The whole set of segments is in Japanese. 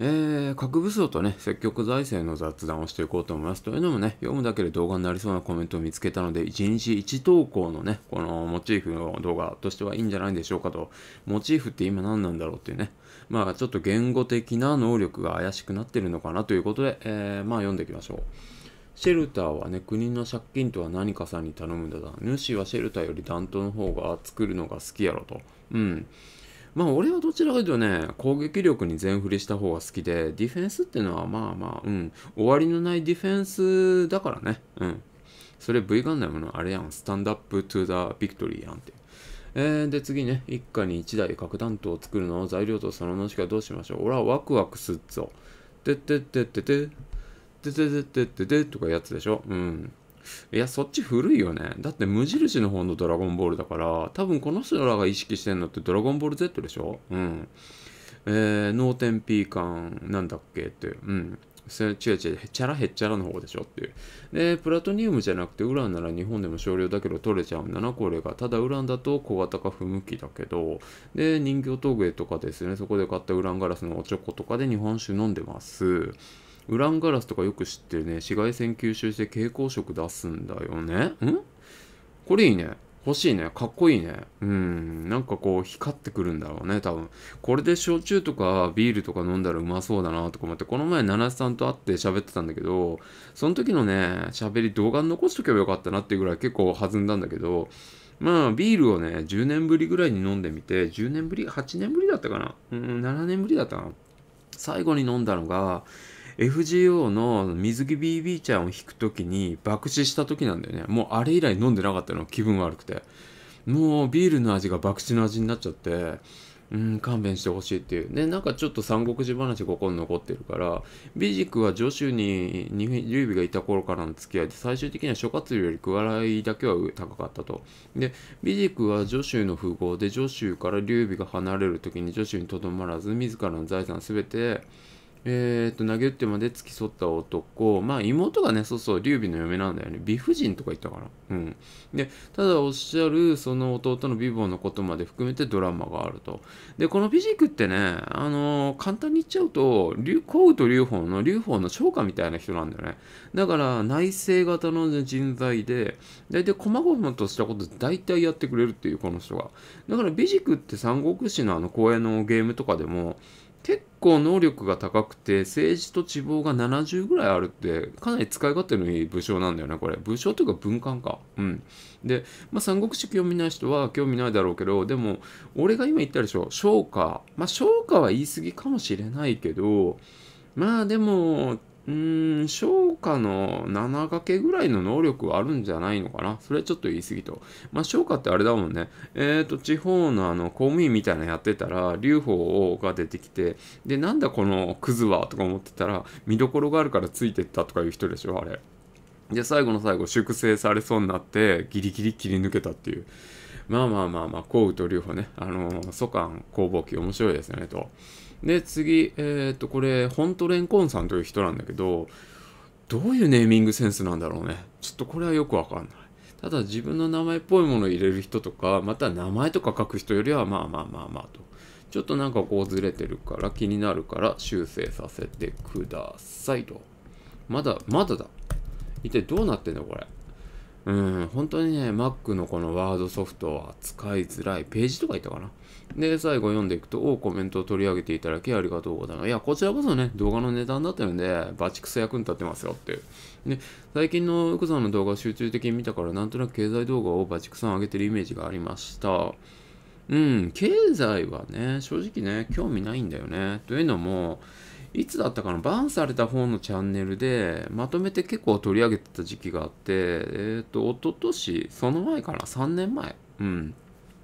えー、核武装とね、積極財政の雑談をしていこうと思います。というのもね、読むだけで動画になりそうなコメントを見つけたので、1日1投稿のね、このモチーフの動画としてはいいんじゃないでしょうかと、モチーフって今何なんだろうっていうね、まあちょっと言語的な能力が怪しくなってるのかなということで、えー、まあ読んでいきましょう。シェルターはね、国の借金とは何かさんに頼むんだな。主はシェルターより担当の方が作るのが好きやろと。うん。まあ俺はどちらかというとね、攻撃力に全振りした方が好きで、ディフェンスっていうのはまあまあ、うん、終わりのないディフェンスだからね、うん。それ V ガンダムのあれやん、スタンドアップトゥーザビクトリーやんって。えー、で次ね、一家に一台核弾頭を作るのを材料とそののしかどうしましょう。俺はワクワクすっぞ。てってってってて、ててててててとかやつでしょ。うん。いや、そっち古いよね。だって無印の方のドラゴンボールだから、多分この人らが意識してんのってドラゴンボール Z でしょうん。えー、脳天ピーカン、なんだっけって。うん。違う違う、チャラへっちゃらの方でしょっていう。で、プラトニウムじゃなくてウランなら日本でも少量だけど取れちゃうんだな、これが。ただウランだと小型化不向きだけど、で、人形陶芸とかですね、そこで買ったウランガラスのおちょことかで日本酒飲んでます。ウランガラスとかよく知ってるね。紫外線吸収して蛍光色出すんだよね。んこれいいね。欲しいね。かっこいいね。うん。なんかこう、光ってくるんだろうね、多分。これで焼酎とかビールとか飲んだらうまそうだなとか思って、この前、七瀬さんと会って喋ってたんだけど、その時のね、喋り動画に残しとけばよかったなっていうぐらい結構弾んだんだけど、まあ、ビールをね、10年ぶりぐらいに飲んでみて、10年ぶり ?8 年ぶりだったかなうん、7年ぶりだったな最後に飲んだのが、FGO の水着 BB ちゃんを引く時に爆死した時なんだよねもうあれ以来飲んでなかったの気分悪くてもうビールの味が爆死の味になっちゃってうん勘弁してほしいっていうねなんかちょっと三国志話がここに残ってるから美塾は助手に劉備がいた頃からの付き合いで最終的には諸葛亮より位だけは高かったとで美塾は助手の富豪で助手から劉備が離れる時に助手にとどまらず自らの財産全てえっ、と、投げ打ってまで付き添った男。まあ、妹がね、そうそう、劉備の嫁なんだよね。美婦人とか言ったから。うん。で、ただおっしゃる、その弟の美貌のことまで含めてドラマがあると。で、この美軸ってね、あのー、簡単に言っちゃうと、劉光と劉邦の劉邦の商家みたいな人なんだよね。だから、内政型の人材で、大体、細々としたこと大体やってくれるっていう、この人が。だから、美軸って三国志のあの公演のゲームとかでも、結構能力が高くて政治と地望が70ぐらいあるってかなり使い勝手のいい武将なんだよねこれ武将というか文官かうんで、まあ、三国志興味ない人は興味ないだろうけどでも俺が今言ったでしょ昇華。まあ昇華は言い過ぎかもしれないけどまあでもうーん、商家の7掛けぐらいの能力はあるんじゃないのかなそれはちょっと言い過ぎと。まあ、商家ってあれだもんね。えっ、ー、と、地方のあの、公務員みたいなのやってたら、流法が出てきて、で、なんだこのクズはとか思ってたら、見どころがあるからついてったとかいう人でしょあれ。で、最後の最後、粛清されそうになって、ギリギリ切り抜けたっていう。まあまあまあまあ、降雨と流歩ね、あのー、蘇韓工房記面白いですね、と。で、次、えっ、と、これ、ホントレンコンさんという人なんだけど、どういうネーミングセンスなんだろうね。ちょっとこれはよくわかんない。ただ自分の名前っぽいものを入れる人とか、また名前とか書く人よりは、まあまあまあまあと。ちょっとなんかこうずれてるから気になるから修正させてくださいと。まだ、まだだ。一体どうなってんのこれ。うん、本当にね、Mac のこのワードソフトは使いづらい。ページとか言ったかな。で、最後読んでいくと、おコメントを取り上げていただきありがとうございます。いや、こちらこそね、動画の値段だったので、バチクソ役に立ってますよっていう。ね、最近のウクさんの動画を集中的に見たから、なんとなく経済動画をバチクソン上げてるイメージがありました。うん、経済はね、正直ね、興味ないんだよね。というのも、いつだったかなバンされた方のチャンネルでまとめて結構取り上げてた時期があって、えっ、ー、と、一昨年その前かな ?3 年前。うん。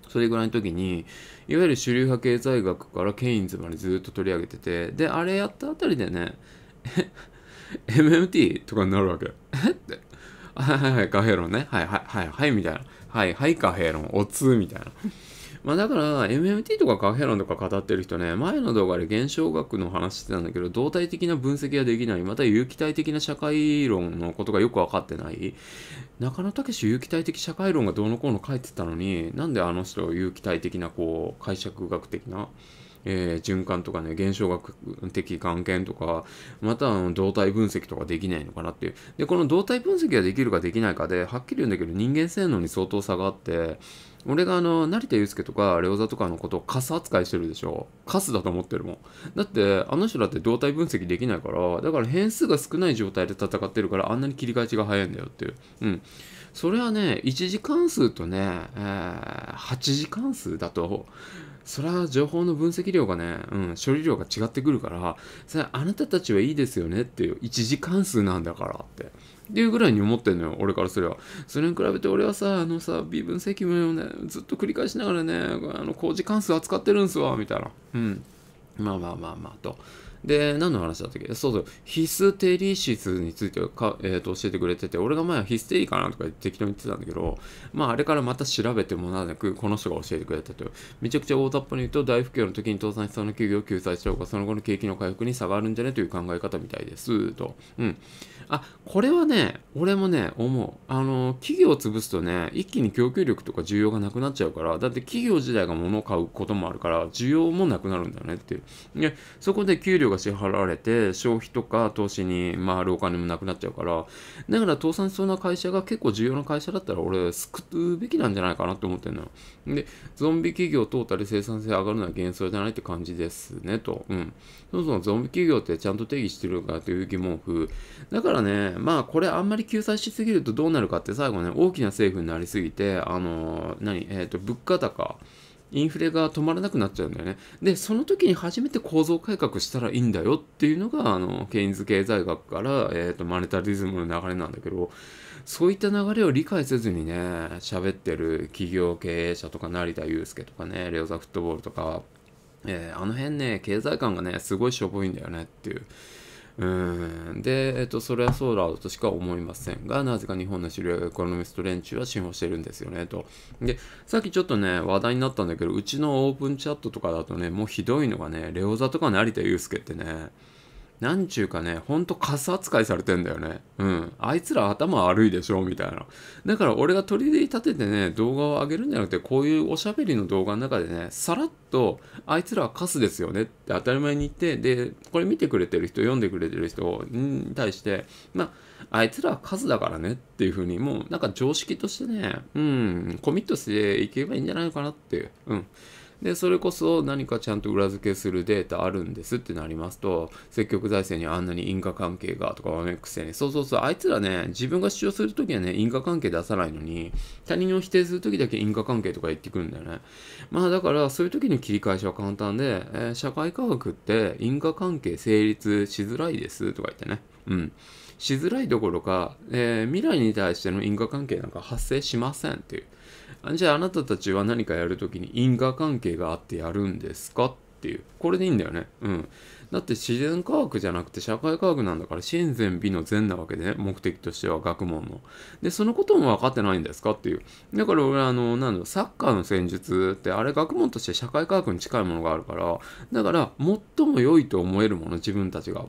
それぐらいの時に、いわゆる主流派経済学からケインズまでずっと取り上げてて、で、あれやったあたりでね、え MMT とかになるわけ。えって。はいはいはい、カヘロンね。はいはいはいはい、みたいな。はいはい、カヘロン、おつみたいな。まあだから、MMT とかカフェロンとか語ってる人ね、前の動画で現象学の話してたんだけど、動体的な分析ができない、また有機体的な社会論のことがよく分かってない。中野武有機体的社会論がどうのこうの書いてたのに、なんであの人有機体的なこう解釈学的なえー、循環とかね、現象学的関係とか、またあの動態分析とかできないのかなっていう。で、この動態分析ができるかできないかで、はっきり言うんだけど、人間性能に相当差があって、俺があの、成田悠介とか、レオザとかのことをカス扱いしてるでしょ。カスだと思ってるもん。だって、あの人だって動態分析できないから、だから変数が少ない状態で戦ってるから、あんなに切り返しが早いんだよっていう。うん。それはね、1次関数とね、えー、8次関数だと、それは情報の分析量がね、うん、処理量が違ってくるから、それあなたたちはいいですよねっていう、1次関数なんだからって。っていうぐらいに思ってんのよ、俺からすれば。それに比べて俺はさ、あのさ、微分積分をね、ずっと繰り返しながらね、あの工事関数扱ってるんすわ、みたいな。うん。まあまあまあまあと。で、何の話だったっけそうそう、ヒステリシスについてか、えー、と教えてくれてて、俺が前はヒステリーかなとか適当に言ってたんだけど、まああれからまた調べてもなく、この人が教えてくれたと。めちゃくちゃ大雑把に言うと、大不況の時に倒産しそうな企業を救済した方が、その後の景気の回復に差があるんじゃねという考え方みたいです、と。うん。あ、これはね、俺もね、思う。あの、企業を潰すとね、一気に供給力とか需要がなくなっちゃうから、だって企業自体が物を買うこともあるから、需要もなくなるんだよねっていう。で、そこで給料が支払われて、消費とか投資に回るお金もなくなっちゃうから、だから倒産しそうな会社が結構重要な会社だったら、俺、救うべきなんじゃないかなと思ってんのよ。で、ゾンビ企業トータル生産性上がるのは幻想じゃないって感じですね、と。うん。そもそもゾンビ企業ってちゃんと定義してるのかという疑問符。だからね、まあ、これあんまり救済しすぎるとどうなるかって最後ね、大きな政府になりすぎて、あのー、何えっ、ー、と、物価高。インフレが止まらなくなっちゃうんだよね。で、その時に初めて構造改革したらいいんだよっていうのが、あの、ケインズ経済学から、えっ、ー、と、マネタリズムの流れなんだけど、そういった流れを理解せずにね、喋ってる企業経営者とか、成田悠介とかね、レオザフットボールとか、えー、あの辺ね、経済観がね、すごいしょぼいんだよねっていう。うんで、えっと、それはそうだとしか思いませんが、なぜか日本の資料エコノミスト連中は信用してるんですよね、と。で、さっきちょっとね、話題になったんだけど、うちのオープンチャットとかだとね、もうひどいのがね、レオザとか成田悠介ってね、なんちゅうかね、ほんとカス扱いされてんだよね。うん。あいつら頭悪いでしょみたいな。だから俺が取り立ててね、動画を上げるんじゃなくて、こういうおしゃべりの動画の中でね、さらっと、あいつらはカスですよねって当たり前に言って、で、これ見てくれてる人、読んでくれてる人に対して、まあ、あいつらはカスだからねっていう風に、もうなんか常識としてね、うん、コミットしていけばいいんじゃないかなっていう。うん。で、それこそ何かちゃんと裏付けするデータあるんですってなりますと、積極財政にあんなに因果関係がとかわめくせに、そうそうそう、あいつらね、自分が主張するときはね、因果関係出さないのに、他人を否定するときだけ因果関係とか言ってくるんだよね。まあだから、そういう時の切り返しは簡単で、えー、社会科学って因果関係成立しづらいですとか言ってね。うん。しづらいどころか、えー、未来に対しての因果関係なんか発生しませんっていう。じゃああなたたちは何かやるときに因果関係があってやるんですかっていう。これでいいんだよね。うん。だって自然科学じゃなくて社会科学なんだから、真善美の善なわけでね、目的としては学問の。で、そのことも分かってないんですかっていう。だから俺、あの、なんだろ、サッカーの戦術って、あれ学問として社会科学に近いものがあるから、だから、最も良いと思えるもの、自分たちが。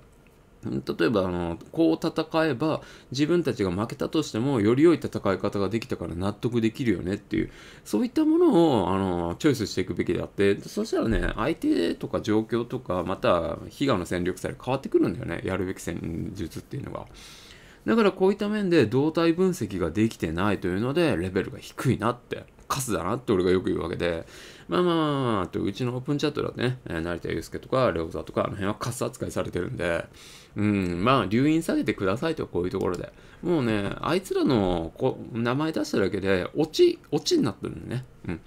例えばあのこう戦えば自分たちが負けたとしてもより良い戦い方ができたから納得できるよねっていうそういったものをあのチョイスしていくべきであってそしたらね相手とか状況とかまた比嘉の戦力差で変わってくるんだよねやるべき戦術っていうのが。だからこういった面で動体分析ができてないというのでレベルが低いなってカスだなって俺がよく言うわけで、まあまあまあまあ、とうちのオープンチャットだとね、成田祐介とかレオザとかあの辺はカス扱いされてるんで、うん、まあ、留飲下げてくださいと、こういうところで。もうね、あいつらのこ名前出しただけで、オチ、オチになってるんでね。うん。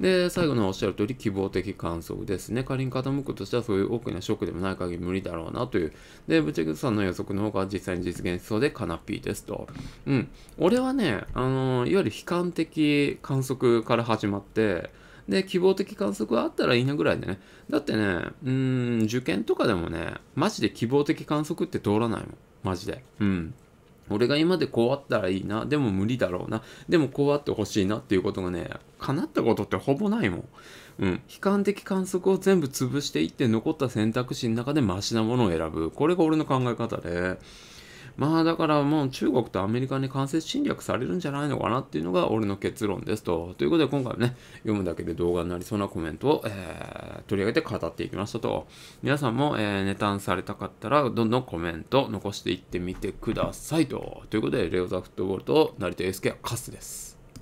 で、最後のおっしゃる通り希望的観測ですね。仮に傾くとしたらそういう大きなショックでもない限り無理だろうなという。で、ブチグさんの予測の方が実際に実現しそうでカナピーですと。うん。俺はね、あの、いわゆる悲観的観測から始まって、で、希望的観測があったらいいなぐらいでね。だってね、うん、受験とかでもね、マジで希望的観測って通らないもん。マジで。うん。俺が今でこうあったらいいな。でも無理だろうな。でもこうあってほしいなっていうことがね、叶ったことってほぼないもん。うん。悲観的観測を全部潰していって残った選択肢の中でマシなものを選ぶ。これが俺の考え方で。まあだからもう中国とアメリカに間接侵略されるんじゃないのかなっていうのが俺の結論ですと。ということで今回はね、読むだけで動画になりそうなコメントを、えー、取り上げて語っていきましたと。皆さんも、えー、ネタにされたかったらどんどんコメント残していってみてくださいと。ということで、レオザフットボールと成田スケはカスです。